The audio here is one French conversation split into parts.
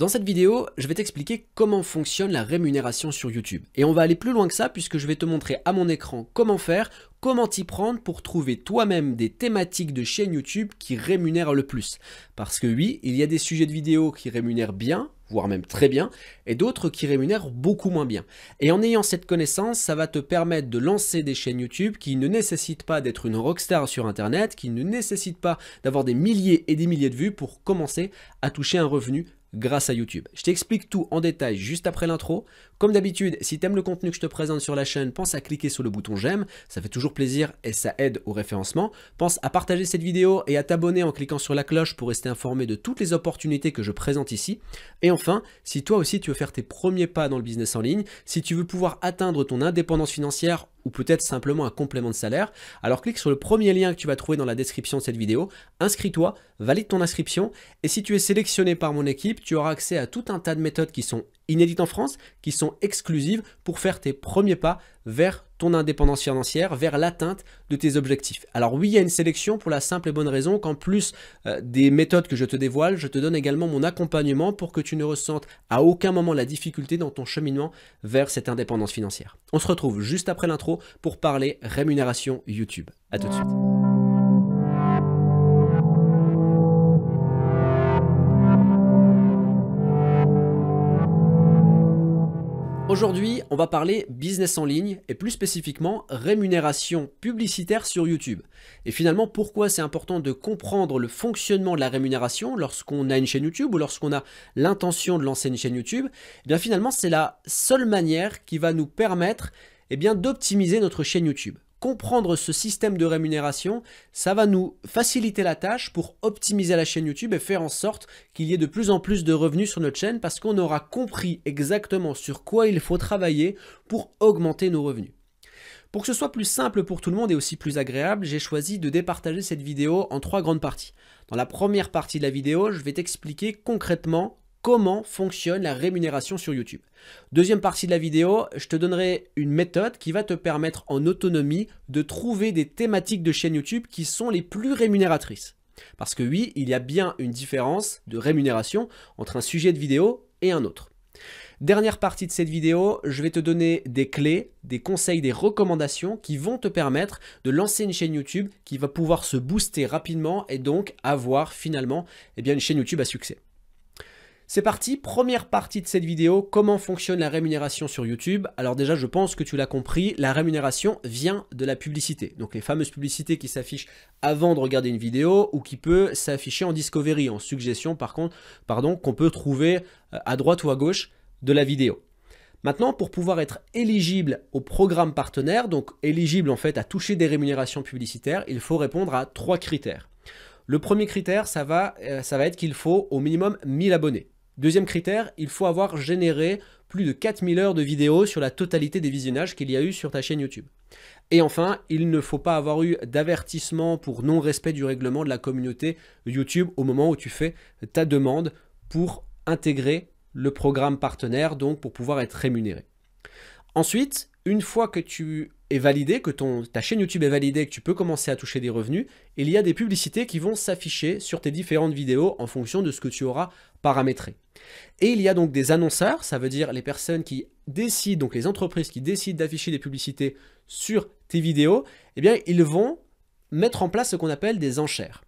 Dans cette vidéo, je vais t'expliquer comment fonctionne la rémunération sur YouTube. Et on va aller plus loin que ça puisque je vais te montrer à mon écran comment faire, comment t'y prendre pour trouver toi-même des thématiques de chaîne YouTube qui rémunèrent le plus. Parce que oui, il y a des sujets de vidéos qui rémunèrent bien, voire même très bien, et d'autres qui rémunèrent beaucoup moins bien. Et en ayant cette connaissance, ça va te permettre de lancer des chaînes YouTube qui ne nécessitent pas d'être une rockstar sur Internet, qui ne nécessitent pas d'avoir des milliers et des milliers de vues pour commencer à toucher un revenu grâce à YouTube. Je t'explique tout en détail juste après l'intro. Comme d'habitude, si aimes le contenu que je te présente sur la chaîne, pense à cliquer sur le bouton j'aime, ça fait toujours plaisir et ça aide au référencement. Pense à partager cette vidéo et à t'abonner en cliquant sur la cloche pour rester informé de toutes les opportunités que je présente ici. Et enfin, si toi aussi tu veux faire tes premiers pas dans le business en ligne, si tu veux pouvoir atteindre ton indépendance financière ou peut-être simplement un complément de salaire, alors clique sur le premier lien que tu vas trouver dans la description de cette vidéo, inscris-toi, valide ton inscription, et si tu es sélectionné par mon équipe, tu auras accès à tout un tas de méthodes qui sont inédites en France, qui sont exclusives pour faire tes premiers pas vers ton indépendance financière, vers l'atteinte de tes objectifs. Alors oui, il y a une sélection pour la simple et bonne raison qu'en plus euh, des méthodes que je te dévoile, je te donne également mon accompagnement pour que tu ne ressentes à aucun moment la difficulté dans ton cheminement vers cette indépendance financière. On se retrouve juste après l'intro pour parler rémunération YouTube. À tout de suite. Aujourd'hui, on va parler business en ligne et plus spécifiquement rémunération publicitaire sur YouTube. Et finalement, pourquoi c'est important de comprendre le fonctionnement de la rémunération lorsqu'on a une chaîne YouTube ou lorsqu'on a l'intention de lancer une chaîne YouTube Et eh bien finalement, c'est la seule manière qui va nous permettre eh bien d'optimiser notre chaîne YouTube comprendre ce système de rémunération, ça va nous faciliter la tâche pour optimiser la chaîne YouTube et faire en sorte qu'il y ait de plus en plus de revenus sur notre chaîne parce qu'on aura compris exactement sur quoi il faut travailler pour augmenter nos revenus. Pour que ce soit plus simple pour tout le monde et aussi plus agréable, j'ai choisi de départager cette vidéo en trois grandes parties. Dans la première partie de la vidéo, je vais t'expliquer concrètement comment fonctionne la rémunération sur YouTube. Deuxième partie de la vidéo, je te donnerai une méthode qui va te permettre en autonomie de trouver des thématiques de chaîne YouTube qui sont les plus rémunératrices. Parce que oui, il y a bien une différence de rémunération entre un sujet de vidéo et un autre. Dernière partie de cette vidéo, je vais te donner des clés, des conseils, des recommandations qui vont te permettre de lancer une chaîne YouTube qui va pouvoir se booster rapidement et donc avoir finalement eh bien, une chaîne YouTube à succès. C'est parti, première partie de cette vidéo, comment fonctionne la rémunération sur YouTube. Alors déjà, je pense que tu l'as compris, la rémunération vient de la publicité. Donc les fameuses publicités qui s'affichent avant de regarder une vidéo ou qui peut s'afficher en discovery, en suggestion par contre, pardon, qu'on peut trouver euh, à droite ou à gauche de la vidéo. Maintenant, pour pouvoir être éligible au programme partenaire, donc éligible en fait à toucher des rémunérations publicitaires, il faut répondre à trois critères. Le premier critère, ça va, euh, ça va être qu'il faut au minimum 1000 abonnés. Deuxième critère, il faut avoir généré plus de 4000 heures de vidéos sur la totalité des visionnages qu'il y a eu sur ta chaîne YouTube. Et enfin, il ne faut pas avoir eu d'avertissement pour non-respect du règlement de la communauté YouTube au moment où tu fais ta demande pour intégrer le programme partenaire, donc pour pouvoir être rémunéré. Ensuite, une fois que tu est que ton, ta chaîne YouTube est validée, que tu peux commencer à toucher des revenus, il y a des publicités qui vont s'afficher sur tes différentes vidéos en fonction de ce que tu auras paramétré. Et il y a donc des annonceurs, ça veut dire les personnes qui décident, donc les entreprises qui décident d'afficher des publicités sur tes vidéos, et eh bien ils vont mettre en place ce qu'on appelle des enchères.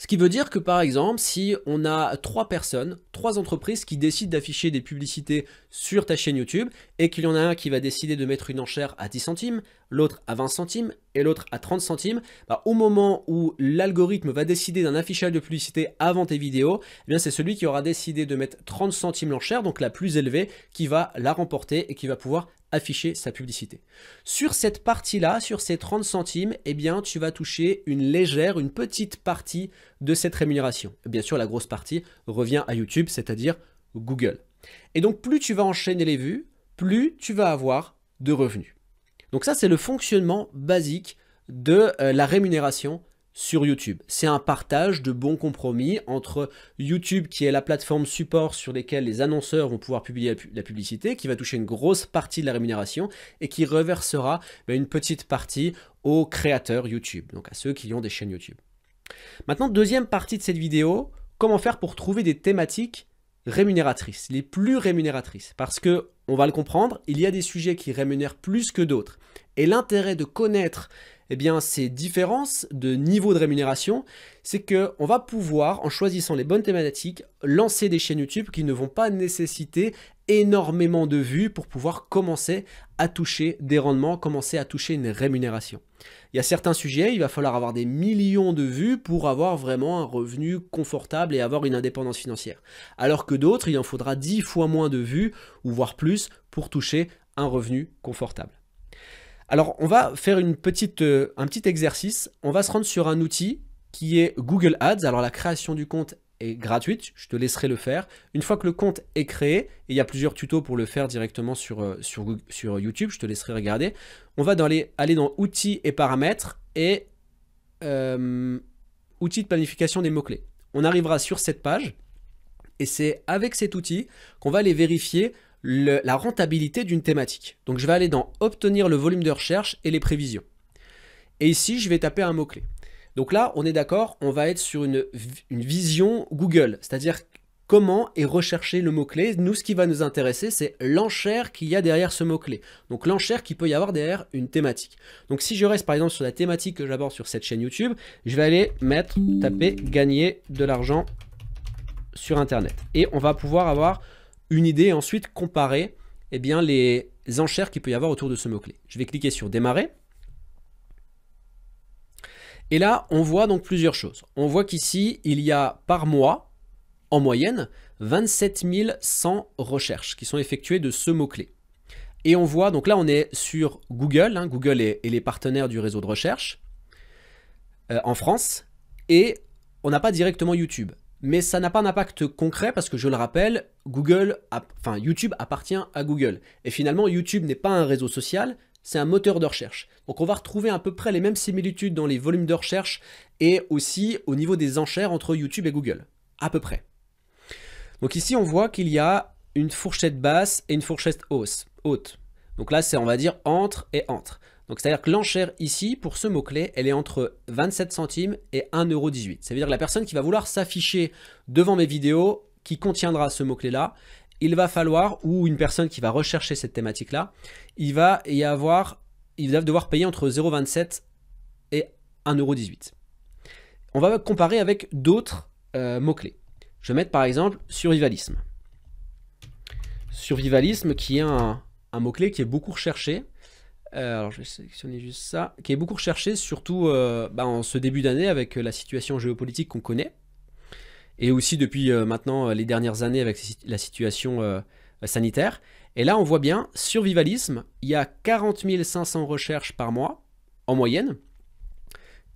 Ce qui veut dire que par exemple, si on a trois personnes, trois entreprises qui décident d'afficher des publicités sur ta chaîne YouTube et qu'il y en a un qui va décider de mettre une enchère à 10 centimes, l'autre à 20 centimes et l'autre à 30 centimes, bah, au moment où l'algorithme va décider d'un affichage de publicité avant tes vidéos, eh bien c'est celui qui aura décidé de mettre 30 centimes l'enchère, donc la plus élevée, qui va la remporter et qui va pouvoir afficher sa publicité. Sur cette partie-là, sur ces 30 centimes, eh bien tu vas toucher une légère, une petite partie de cette rémunération. Bien sûr, la grosse partie revient à YouTube, c'est-à-dire Google. Et donc plus tu vas enchaîner les vues, plus tu vas avoir de revenus. Donc ça, c'est le fonctionnement basique de euh, la rémunération sur YouTube. C'est un partage de bons compromis entre YouTube qui est la plateforme support sur laquelle les annonceurs vont pouvoir publier la publicité, qui va toucher une grosse partie de la rémunération et qui reversera ben, une petite partie aux créateurs YouTube, donc à ceux qui ont des chaînes YouTube. Maintenant, deuxième partie de cette vidéo, comment faire pour trouver des thématiques rémunératrices, les plus rémunératrices, parce que, on va le comprendre, il y a des sujets qui rémunèrent plus que d'autres. Et l'intérêt de connaître eh bien, ces différences de niveau de rémunération, c'est qu'on va pouvoir, en choisissant les bonnes thématiques, lancer des chaînes YouTube qui ne vont pas nécessiter énormément de vues pour pouvoir commencer à toucher des rendements, commencer à toucher une rémunération. Il y a certains sujets, il va falloir avoir des millions de vues pour avoir vraiment un revenu confortable et avoir une indépendance financière. Alors que d'autres, il en faudra 10 fois moins de vues, ou voire plus, pour toucher un revenu confortable. Alors, on va faire une petite, euh, un petit exercice. On va se rendre sur un outil qui est Google Ads. Alors, la création du compte est gratuite, je te laisserai le faire. Une fois que le compte est créé, il y a plusieurs tutos pour le faire directement sur, euh, sur, sur YouTube, je te laisserai regarder. On va aller dans outils et paramètres et euh, outils de planification des mots-clés. On arrivera sur cette page et c'est avec cet outil qu'on va aller vérifier la rentabilité d'une thématique. Donc je vais aller dans obtenir le volume de recherche et les prévisions. Et ici, je vais taper un mot-clé. Donc là, on est d'accord, on va être sur une, vision Google, c'est-à-dire comment est rechercher le mot-clé. Nous, ce qui va nous intéresser, c'est l'enchère qu'il y a derrière ce mot-clé. Donc l'enchère qu'il peut y avoir derrière une thématique. Donc si je reste par exemple sur la thématique que j'aborde sur cette chaîne YouTube, je vais aller mettre, taper, gagner de l'argent sur Internet. Et on va pouvoir avoir une idée et ensuite comparer eh bien, les enchères qu'il peut y avoir autour de ce mot-clé. Je vais cliquer sur démarrer. Et là, on voit donc plusieurs choses. On voit qu'ici, il y a par mois, en moyenne, 27 100 recherches qui sont effectuées de ce mot-clé. Et on voit, donc là, on est sur Google, hein. Google et les partenaires du réseau de recherche euh, en France, et on n'a pas directement YouTube mais ça n'a pas d'impact concret parce que je le rappelle, Google, YouTube appartient à Google. Et finalement, YouTube n'est pas un réseau social, c'est un moteur de recherche. Donc on va retrouver à peu près les mêmes similitudes dans les volumes de recherche et aussi au niveau des enchères entre YouTube et Google. À peu près. Donc ici on voit qu'il y a une fourchette basse et une fourchette hausse, haute. Donc là c'est on va dire entre et entre. Donc c'est-à-dire que l'enchère ici, pour ce mot-clé, elle est entre 27 centimes et 1,18€. Ça veut dire que la personne qui va vouloir s'afficher devant mes vidéos, qui contiendra ce mot-clé-là, il va falloir, ou une personne qui va rechercher cette thématique-là, il va y avoir, ils doivent devoir payer entre 0,27 et 1,18€. On va comparer avec d'autres euh, mots-clés. Je vais mettre par exemple survivalisme. Survivalisme qui est un mot-clé qui est beaucoup recherché euh, alors je vais sélectionner juste ça, qui est beaucoup recherché, surtout euh, bah, en ce début d'année avec euh, la situation géopolitique qu'on connaît, et aussi depuis maintenant les dernières années avec la situation sanitaire. Et là on voit bien, survivalisme, il y a 40 500 recherches par mois, en moyenne,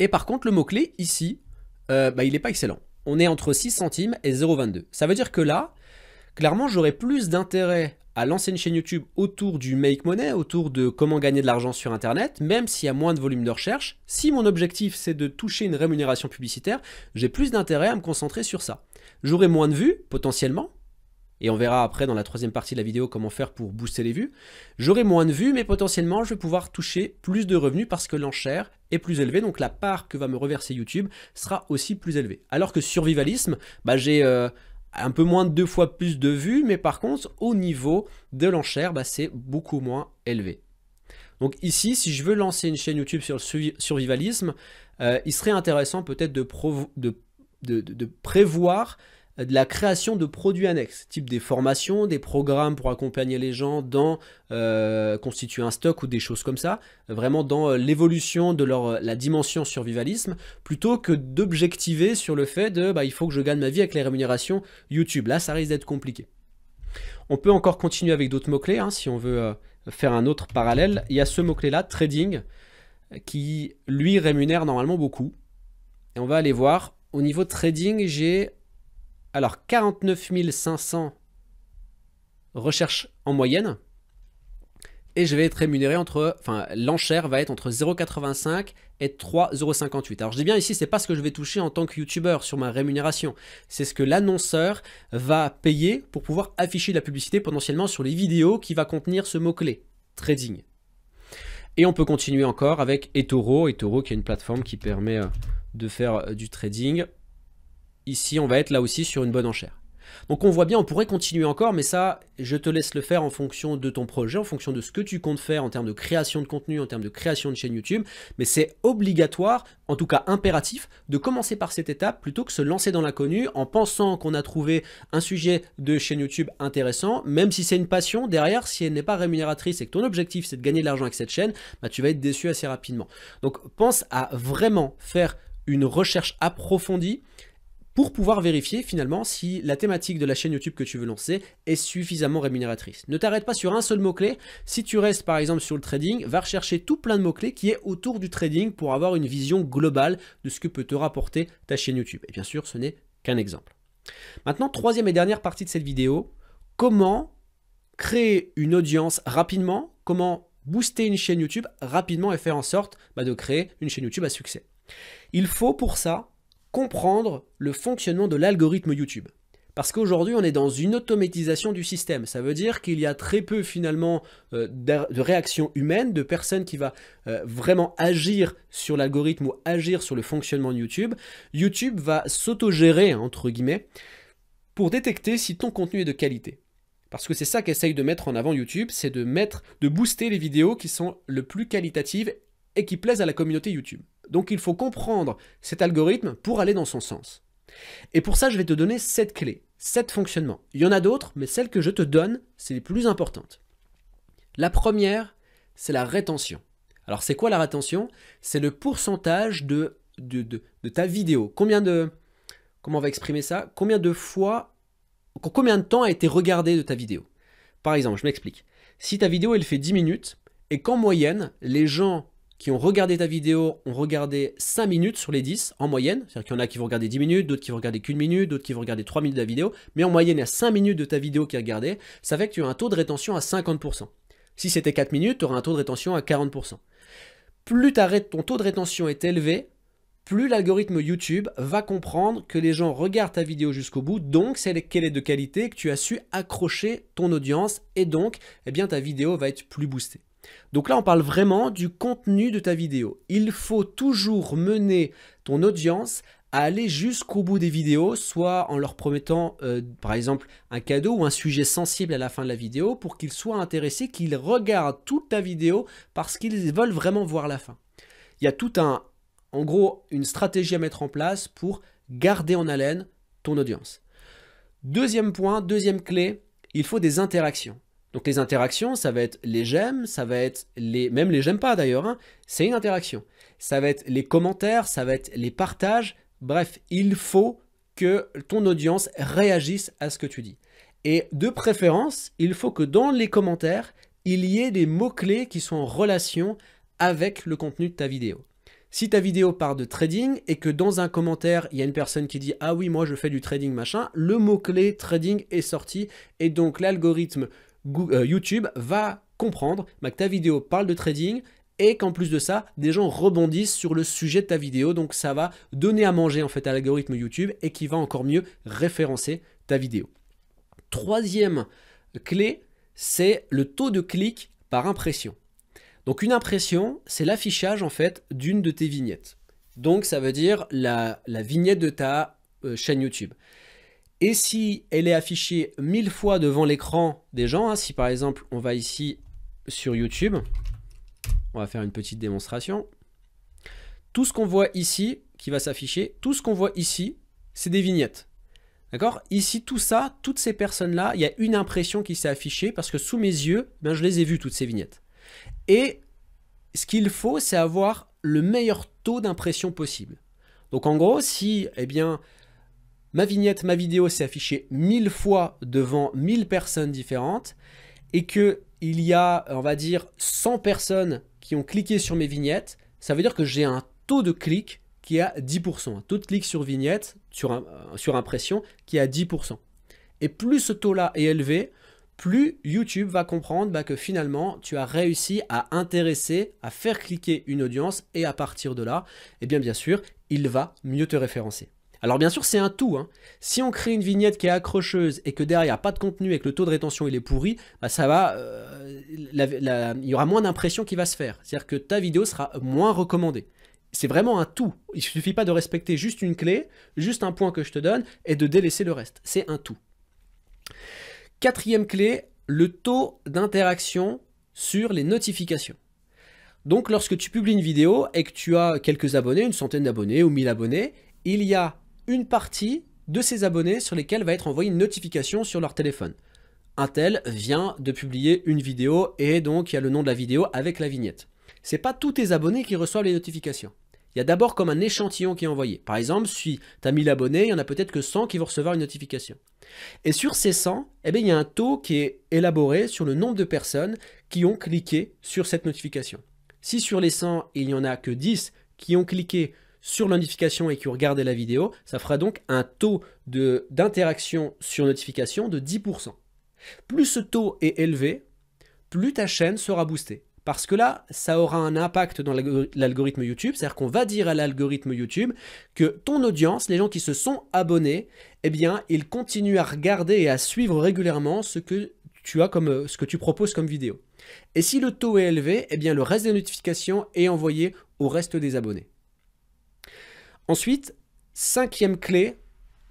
et par contre le mot-clé ici, bah, il n'est pas excellent. On est entre 6 centimes et 0,22. Ça veut dire que là, clairement j'aurais plus d'intérêt à lancer une chaîne YouTube autour du make money, autour de comment gagner de l'argent sur Internet, même s'il y a moins de volume de recherche, si mon objectif c'est de toucher une rémunération publicitaire, j'ai plus d'intérêt à me concentrer sur ça. J'aurai moins de vues, potentiellement, et on verra après dans la troisième partie de la vidéo comment faire pour booster les vues. J'aurai moins de vues, mais potentiellement je vais pouvoir toucher plus de revenus parce que l'enchère est plus élevée, donc la part que va me reverser YouTube sera aussi plus élevée. Alors que survivalisme, bah, j'ai... Euh, un peu moins de deux fois plus de vues, mais par contre, au niveau de l'enchère, bah, c'est beaucoup moins élevé. Donc ici, si je veux lancer une chaîne YouTube sur le survivalisme, euh, il serait intéressant peut-être de, prévoir de la création de produits annexes, type des formations, des programmes pour accompagner les gens dans euh, constituer un stock ou des choses comme ça, vraiment dans euh, l'évolution de leur, euh, la dimension survivalisme, plutôt que d'objectiver sur le fait de bah, il faut que je gagne ma vie avec les rémunérations YouTube. Là, ça risque d'être compliqué. On peut encore continuer avec d'autres mots-clés hein, si on veut faire un autre parallèle. Il y a ce mot-clé-là, trading, qui lui rémunère normalement beaucoup. Et on va aller voir. Au niveau trading, j'ai alors 49 500 recherches en moyenne. Et je vais être rémunéré entre, enfin l'enchère va être entre 0,85 et 3,58. Alors je dis bien ici, c'est pas ce que je vais toucher en tant que youtubeur sur ma rémunération. C'est ce que l'annonceur va payer pour pouvoir afficher la publicité potentiellement sur les vidéos qui va contenir ce mot-clé, trading. Et on peut continuer encore avec eToro, eToro qui est une plateforme qui permet euh, de faire euh, du trading ici, on va être là aussi sur une bonne enchère. Donc on voit bien, on pourrait continuer encore, mais ça, je te laisse le faire en fonction de ton projet, en fonction de ce que tu comptes faire en termes de création de contenu, en termes de création de chaîne YouTube. Mais c'est obligatoire, en tout cas impératif, de commencer par cette étape plutôt que de se lancer dans l'inconnu en pensant qu'on a trouvé un sujet de chaîne YouTube intéressant, même si c'est une passion, derrière, si elle n'est pas rémunératrice et que ton objectif c'est de gagner de l'argent avec cette chaîne, bah, tu vas être déçu assez rapidement. Donc pense à vraiment faire une recherche approfondie pour pouvoir vérifier finalement si la thématique de la chaîne YouTube que tu veux lancer est suffisamment rémunératrice. Ne t'arrête pas sur un seul mot-clé. Si tu restes par exemple sur le trading, va rechercher tout plein de mots-clés qui est autour du trading pour avoir une vision globale de ce que peut te rapporter ta chaîne YouTube. Et bien sûr, ce n'est qu'un exemple. Maintenant, troisième et dernière partie de cette vidéo, comment créer une audience rapidement, comment booster une chaîne YouTube rapidement et faire en sorte bah, de créer une chaîne YouTube à succès. Il faut pour ça comprendre le fonctionnement de l'algorithme YouTube. Parce qu'aujourd'hui, on est dans une automatisation du système. Ça veut dire qu'il y a très peu finalement euh, de réactions humaines, de personnes qui va euh, vraiment agir sur l'algorithme ou agir sur le fonctionnement de YouTube. YouTube va s'autogérer, entre guillemets, pour détecter si ton contenu est de qualité. Parce que c'est ça qu'essaye de mettre en avant YouTube, c'est de mettre, de booster les vidéos qui sont le plus qualitatives et qui plaisent à la communauté YouTube. Donc il faut comprendre cet algorithme pour aller dans son sens. Et pour ça, je vais te donner 7 clés, 7 fonctionnements. Il y en a d'autres, mais celles que je te donne, c'est les plus importantes. La première, c'est la rétention. Alors c'est quoi la rétention C'est le pourcentage de de, ta vidéo. Combien de... Comment on va exprimer ça Combien de fois... Combien de temps a été regardé de ta vidéo Par exemple, je m'explique. Si ta vidéo, elle fait 10 minutes, et qu'en moyenne, les gens qui ont regardé ta vidéo ont regardé 5 minutes sur les 10 en moyenne. C'est-à-dire qu'il y en a qui vont regarder 10 minutes, d'autres qui vont regarder qu'une minute, d'autres qui vont regarder 3 minutes de la vidéo. Mais en moyenne, il y a 5 minutes de ta vidéo qui est regardée. Ça fait que tu as un taux de rétention à 50%. Si c'était 4 minutes, tu auras un taux de rétention à 40%. Plus ton taux de rétention est élevé, plus l'algorithme YouTube va comprendre que les gens regardent ta vidéo jusqu'au bout, donc c'est qu'elle est de qualité, que tu as su accrocher ton audience, et donc eh bien, ta vidéo va être plus boostée. Donc là, on parle vraiment du contenu de ta vidéo. Il faut toujours mener ton audience à aller jusqu'au bout des vidéos, soit en leur promettant euh, par exemple un cadeau ou un sujet sensible à la fin de la vidéo pour qu'ils soient intéressés, qu'ils regardent toute ta vidéo parce qu'ils veulent vraiment voir la fin. Il y a tout un, en gros, une stratégie à mettre en place pour garder en haleine ton audience. Deuxième point, deuxième clé, il faut des interactions. Donc les interactions, ça va être les j'aime, ça va être les... Même les j'aime pas d'ailleurs, hein, c'est une interaction. Ça va être les commentaires, ça va être les partages. Bref, il faut que ton audience réagisse à ce que tu dis. Et de préférence, il faut que dans les commentaires, il y ait des mots-clés qui sont en relation avec le contenu de ta vidéo. Si ta vidéo part de trading et que dans un commentaire, il y a une personne qui dit « Ah oui, moi je fais du trading, machin », le mot-clé « trading » est sorti et donc l'algorithme euh, YouTube va comprendre bah, que ta vidéo parle de trading et qu'en plus de ça, des gens rebondissent sur le sujet de ta vidéo. Donc ça va donner à manger en fait à l'algorithme YouTube et qui va encore mieux référencer ta vidéo. Troisième clé, c'est le taux de clic par impression. Donc une impression, c'est l'affichage en fait d'une de tes vignettes. Donc ça veut dire la, vignette de ta euh, chaîne YouTube. Et si elle est affichée mille fois devant l'écran des gens, hein, si par exemple on va ici sur YouTube, on va faire une petite démonstration. Tout ce qu'on voit ici, qui va s'afficher, tout ce qu'on voit ici, c'est des vignettes. D'accord Ici, tout ça, toutes ces personnes-là, il y a une impression qui s'est affichée parce que sous mes yeux, ben, je les ai vues, toutes ces vignettes. Et ce qu'il faut, c'est avoir le meilleur taux d'impression possible. Donc en gros, si eh bien, ma vignette, ma vidéo s'est affichée mille fois devant 1000 personnes différentes et que il y a, on va dire, 100 personnes qui ont cliqué sur mes vignettes, ça veut dire que j'ai un taux de clic qui est à 10%, un taux de clic sur vignette, sur, euh, impression, qui est à 10%. Et plus ce taux-là est élevé, plus YouTube va comprendre bah, que finalement tu as réussi à intéresser, à faire cliquer une audience et à partir de là, eh bien bien sûr, il va mieux te référencer. Alors bien sûr, c'est un tout. Hein. Si on crée une vignette qui est accrocheuse et que derrière, pas de contenu et que le taux de rétention il est pourri, bah, ça va, euh, il y aura moins d'impression qui va se faire. C'est-à-dire que ta vidéo sera moins recommandée. C'est vraiment un tout. Il ne suffit pas de respecter juste une clé, juste un point que je te donne et de délaisser le reste. C'est un tout. Quatrième clé, le taux d'interaction sur les notifications. Donc lorsque tu publies une vidéo et que tu as quelques abonnés, une centaine d'abonnés ou 1000 abonnés, il y a une partie de ses abonnés sur lesquels va être envoyée une notification sur leur téléphone. Un tel vient de publier une vidéo et donc il y a le nom de la vidéo avec la vignette. C'est pas tous tes abonnés qui reçoivent les notifications. Il y a d'abord comme un échantillon qui est envoyé. Par exemple, si tu as 1000 abonnés, il y en a peut-être que 100 qui vont recevoir une notification. Et sur ces 100, eh ben, il y a un taux qui est élaboré sur le nombre de personnes qui ont cliqué sur cette notification. Si sur les 100, il n'y en a que 10 qui ont cliqué sur notification et qui ont regardé la vidéo, ça fera donc un taux d'interaction sur notification de 10%. Plus ce taux est élevé, plus ta chaîne sera boostée. Parce que là, ça aura un impact dans l'algorithme YouTube, c'est-à-dire qu'on va dire à l'algorithme YouTube que ton audience, les gens qui se sont abonnés, eh bien, ils continuent à regarder et à suivre régulièrement ce que tu as comme ce que tu proposes comme vidéo. Et si le taux est élevé, eh bien, le reste des notifications est envoyé au reste des abonnés. Ensuite, cinquième clé,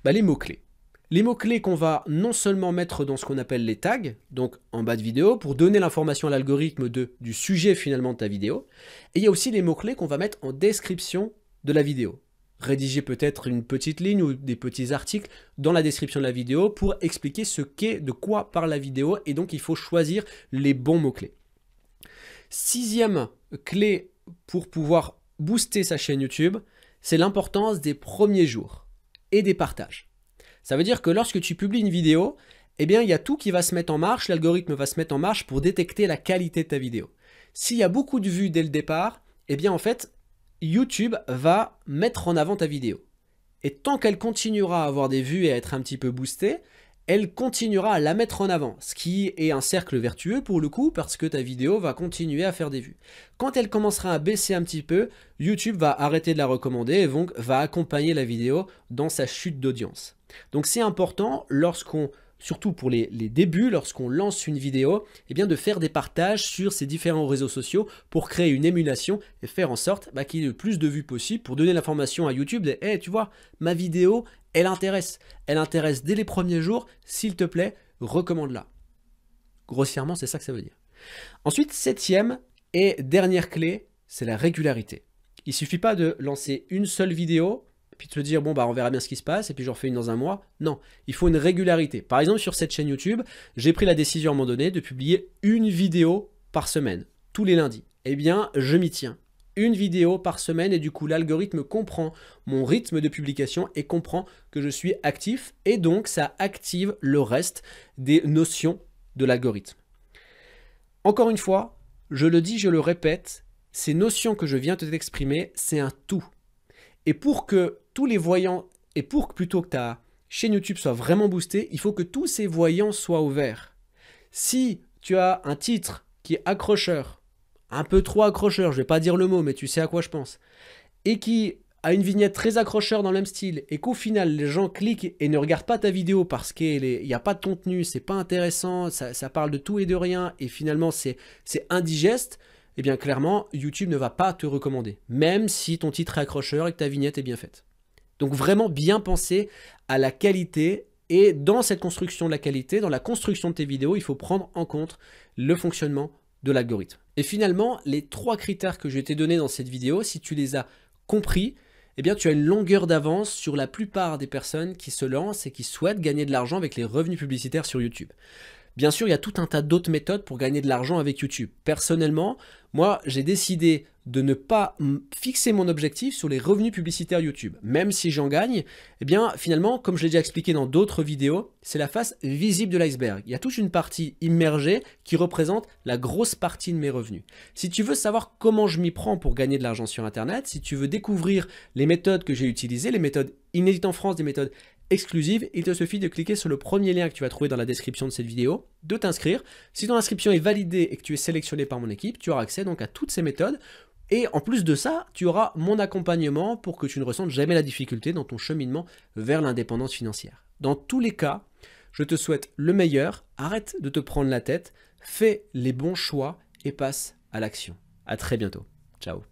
bah, les mots-clés. Les mots-clés qu'on va non seulement mettre dans ce qu'on appelle les tags, donc en bas de vidéo, pour donner l'information à l'algorithme du sujet finalement de ta vidéo, et il y a aussi les mots-clés qu'on va mettre en description de la vidéo. Rédiger peut-être une petite ligne ou des petits articles dans la description de la vidéo pour expliquer ce qu'est, de quoi parle la vidéo, et donc il faut choisir les bons mots-clés. Sixième clé pour pouvoir booster sa chaîne YouTube, c'est l'importance des premiers jours et des partages. Ça veut dire que lorsque tu publies une vidéo, eh bien, il y a tout qui va se mettre en marche, l'algorithme va se mettre en marche pour détecter la qualité de ta vidéo. S'il y a beaucoup de vues dès le départ, eh bien, en fait, YouTube va mettre en avant ta vidéo. Et tant qu'elle continuera à avoir des vues et à être un petit peu boostée, elle continuera à la mettre en avant, ce qui est un cercle vertueux pour le coup parce que ta vidéo va continuer à faire des vues. Quand elle commencera à baisser un petit peu, YouTube va arrêter de la recommander et donc va accompagner la vidéo dans sa chute d'audience. Donc c'est important lorsqu'on surtout pour les, débuts, lorsqu'on lance une vidéo, eh bien de faire des partages sur ces différents réseaux sociaux pour créer une émulation et faire en sorte bah, qu'il y ait le plus de vues possible pour donner l'information à YouTube de tu vois, ma vidéo, elle intéresse. Elle intéresse dès les premiers jours. S'il te plaît, recommande-la. Grossièrement, c'est ça que ça veut dire. Ensuite, septième et dernière clé, c'est la régularité. Il suffit pas de lancer une seule vidéo puis de dire bon bah on verra bien ce qui se passe et puis j'en fais une dans un mois. Non, il faut une régularité. Par exemple sur cette chaîne YouTube, j'ai pris la décision à un moment donné de publier une vidéo par semaine, tous les lundis. Eh bien, je m'y tiens. Une vidéo par semaine et du coup l'algorithme comprend mon rythme de publication et comprend que je suis actif et donc ça active le reste des notions de l'algorithme. Encore une fois, je le dis, je le répète, ces notions que je viens de t'exprimer, c'est un tout. Et pour que tous les voyants, et pour que plutôt que ta chaîne YouTube soit vraiment boostée, il faut que tous ces voyants soient ouverts. Si tu as un titre qui est accrocheur, un peu trop accrocheur, je vais pas dire le mot, mais tu sais à quoi je pense, et qui a une vignette très accrocheur dans le même style, et qu'au final les gens cliquent et ne regardent pas ta vidéo parce qu'il n'y a pas de contenu, c'est pas intéressant, ça, ça, parle de tout et de rien, et finalement c'est indigeste, eh bien clairement YouTube ne va pas te recommander, même si ton titre est accrocheur et que ta vignette est bien faite. Donc vraiment bien penser à la qualité et dans cette construction de la qualité, dans la construction de tes vidéos, il faut prendre en compte le fonctionnement de l'algorithme. Et finalement, les trois critères que je t'ai donnés dans cette vidéo, si tu les as compris, eh bien tu as une longueur d'avance sur la plupart des personnes qui se lancent et qui souhaitent gagner de l'argent avec les revenus publicitaires sur YouTube. Bien sûr, il y a tout un tas d'autres méthodes pour gagner de l'argent avec YouTube. Personnellement, moi, j'ai décidé de ne pas fixer mon objectif sur les revenus publicitaires YouTube. Même si j'en gagne, eh bien finalement, comme je l'ai déjà expliqué dans d'autres vidéos, c'est la face visible de l'iceberg. Il y a toute une partie immergée qui représente la grosse partie de mes revenus. Si tu veux savoir comment je m'y prends pour gagner de l'argent sur Internet, si tu veux découvrir les méthodes que j'ai utilisées, les méthodes inédites en France, des méthodes exclusives, il te suffit de cliquer sur le premier lien que tu vas trouver dans la description de cette vidéo, de t'inscrire. Si ton inscription est validée et que tu es sélectionné par mon équipe, tu auras accès donc à toutes ces méthodes et en plus de ça, tu auras mon accompagnement pour que tu ne ressentes jamais la difficulté dans ton cheminement vers l'indépendance financière. Dans tous les cas, je te souhaite le meilleur, arrête de te prendre la tête, fais les bons choix et passe à l'action. À très bientôt. Ciao.